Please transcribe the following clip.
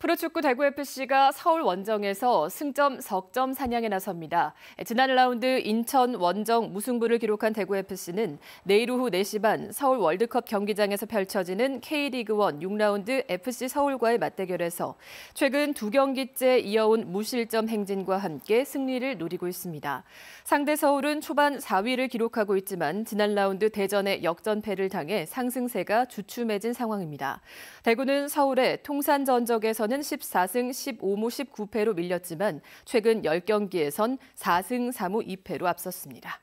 프로축구 대구FC가 서울 원정에서 승점 석점 사냥에 나섭니다. 지난 라운드 인천 원정 무승부를 기록한 대구FC는 내일 오후 4시 반 서울 월드컵 경기장에서 펼쳐지는 K리그1 6라운드 FC 서울과의 맞대결에서 최근 두 경기째 이어온 무실점 행진과 함께 승리를 노리고 있습니다. 상대 서울은 초반 4위를 기록하고 있지만 지난 라운드 대전에 역전패를 당해 상승세가 주춤해진 상황입니다. 대구는 서울의 통산 전적에서 시즌에서는 14승 15무 19패로 밀렸지만 최근 10경기에선 4승 3무 2패로 앞섰습니다.